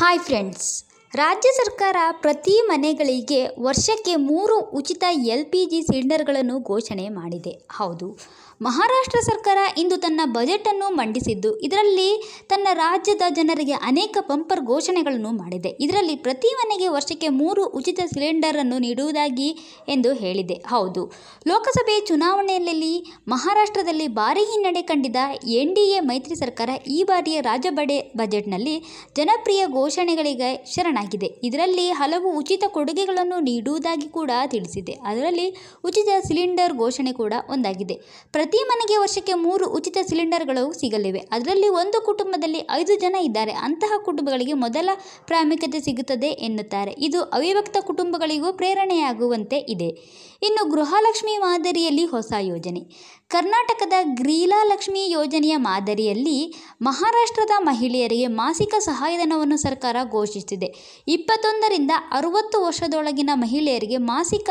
hi friends ರಾಜ್ಯ ಸರ್ಕಾರ ಪ್ರತಿ ಮನೆಗಳಿಗೆ ವರ್ಷಕ್ಕೆ ಮೂರು ಉಚಿತ ಎಲ್ ಪಿ ಜಿ ಸಿಲಿಂಡರ್ಗಳನ್ನು ಘೋಷಣೆ ಮಾಡಿದೆ ಹೌದು ಮಹಾರಾಷ್ಟ್ರ ಸರ್ಕಾರ ಇಂದು ತನ್ನ ಬಜೆಟನ್ನು ಮಂಡಿಸಿದ್ದು ಇದರಲ್ಲಿ ತನ್ನ ರಾಜ್ಯದ ಜನರಿಗೆ ಅನೇಕ ಪಂಪರ್ ಘೋಷಣೆಗಳನ್ನು ಮಾಡಿದೆ ಇದರಲ್ಲಿ ಪ್ರತಿ ಮನೆಗೆ ವರ್ಷಕ್ಕೆ ಮೂರು ಉಚಿತ ಸಿಲಿಂಡರನ್ನು ನೀಡುವುದಾಗಿ ಎಂದು ಹೇಳಿದೆ ಹೌದು ಲೋಕಸಭೆ ಚುನಾವಣೆಯಲ್ಲಿ ಮಹಾರಾಷ್ಟ್ರದಲ್ಲಿ ಭಾರೀ ಹಿನ್ನಡೆ ಕಂಡಿದ್ದ ಎನ್ ಡಿ ಎ ಮೈತ್ರಿ ಸರ್ಕಾರ ಈ ಬಾರಿಯ ರಾಜ್ಯ ಬಡೆ ಬಜೆಟ್ನಲ್ಲಿ ಜನಪ್ರಿಯ ಘೋಷಣೆಗಳಿಗೆ ಶರಣಾಗಿದೆ ಇದರಲ್ಲಿ ಹಲವು ಉಚಿತ ಕೊಡುಗೆಗಳನ್ನು ನೀಡುವುದಾಗಿ ಕೂಡ ತಿಳಿಸಿದೆ ಅದರಲ್ಲಿ ಉಚಿತ ಸಿಲಿಂಡರ್ ಘೋಷಣೆ ಕೂಡ ಒಂದಾಗಿದೆ ಪ್ರತಿ ಮನೆಗೆ ವರ್ಷಕ್ಕೆ ಮೂರು ಉಚಿತ ಸಿಲಿಂಡರ್ಗಳು ಸಿಗಲಿವೆ ಅದರಲ್ಲಿ ಒಂದು ಕುಟುಂಬದಲ್ಲಿ ಐದು ಜನ ಇದ್ದಾರೆ ಅಂತಹ ಕುಟುಂಬಗಳಿಗೆ ಮೊದಲ ಪ್ರಾಮುಖ್ಯತೆ ಸಿಗುತ್ತದೆ ಎನ್ನುತ್ತಾರೆ ಇದು ಅವಿಭಕ್ತ ಕುಟುಂಬಗಳಿಗೂ ಪ್ರೇರಣೆಯಾಗುವಂತೆ ಇದೆ ಇನ್ನು ಗೃಹಲಕ್ಷ್ಮಿ ಮಾದರಿಯಲ್ಲಿ ಹೊಸ ಯೋಜನೆ ಕರ್ನಾಟಕದ ಗ್ರೀಲಾ ಲಕ್ಷ್ಮಿ ಯೋಜನೆಯ ಮಾದರಿಯಲ್ಲಿ ಮಹಾರಾಷ್ಟ್ರದ ಮಹಿಳೆಯರಿಗೆ ಮಾಸಿಕ ಸಹಾಯಧನವನ್ನು ಸರ್ಕಾರ ಘೋಷಿಸಿದೆ ಇಪ್ಪತ್ತೊಂದರಿಂದ ಅರುವತ್ತು ವರ್ಷದೊಳಗಿನ ಮಹಿಳೆಯರಿಗೆ ಮಾಸಿಕ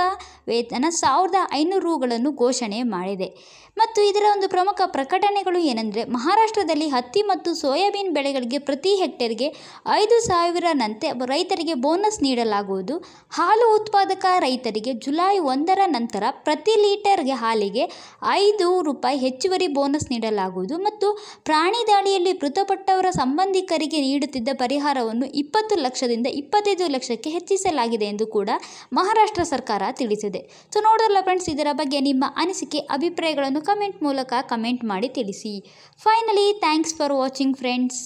ವೇತನ ಸಾವಿರದ ಐನೂರು ರುಗಳನ್ನು ಘೋಷಣೆ ಮಾಡಿದೆ ಮತ್ತು ಇದರ ಒಂದು ಪ್ರಮುಖ ಪ್ರಕಟಣೆಗಳು ಏನೆಂದರೆ ಮಹಾರಾಷ್ಟ್ರದಲ್ಲಿ ಹತ್ತಿ ಮತ್ತು ಸೋಯಾಬೀನ್ ಬೆಳೆಗಳಿಗೆ ಪ್ರತಿ ಹೆಕ್ಟೇರ್ಗೆ ಐದು ಸಾವಿರನಂತೆ ರೈತರಿಗೆ ಬೋನಸ್ ನೀಡಲಾಗುವುದು ಹಾಲು ಉತ್ಪಾದಕ ರೈತರಿಗೆ ಜುಲೈ ಒಂದರ ನಂತರ ಪ್ರತಿ ಲೀಟರ್ಗೆ ಹಾಲಿಗೆ ಐದು ಐದು ರೂಪಾಯಿ ಹೆಚ್ಚುವರಿ ಬೋನಸ್ ನೀಡಲಾಗುವುದು ಮತ್ತು ಪ್ರಾಣಿ ದಾಳಿಯಲ್ಲಿ ಮೃತಪಟ್ಟವರ ಸಂಬಂಧಿಕರಿಗೆ ನೀಡುತ್ತಿದ್ದ ಪರಿಹಾರವನ್ನು ಇಪ್ಪತ್ತು ಲಕ್ಷದಿಂದ ಇಪ್ಪತ್ತೈದು ಲಕ್ಷಕ್ಕೆ ಹೆಚ್ಚಿಸಲಾಗಿದೆ ಎಂದು ಕೂಡ ಮಹಾರಾಷ್ಟ್ರ ಸರ್ಕಾರ ತಿಳಿಸಿದೆ ಸೊ ನೋಡಲ್ಲ ಫ್ರೆಂಡ್ಸ್ ಇದರ ಬಗ್ಗೆ ನಿಮ್ಮ ಅನಿಸಿಕೆ ಅಭಿಪ್ರಾಯಗಳನ್ನು ಕಮೆಂಟ್ ಮೂಲಕ ಕಮೆಂಟ್ ಮಾಡಿ ತಿಳಿಸಿ finally thanks for watching friends